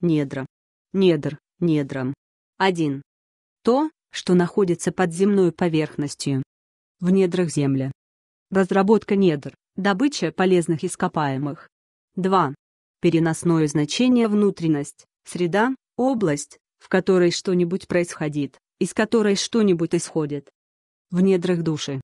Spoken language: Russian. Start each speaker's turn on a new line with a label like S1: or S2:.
S1: недра, недр, недрам. 1. То, что находится под земной поверхностью. В недрах земли. Разработка недр, добыча полезных ископаемых. 2. Переносное значение внутренность, среда, область, в которой что-нибудь происходит, из которой что-нибудь исходит. В недрах души.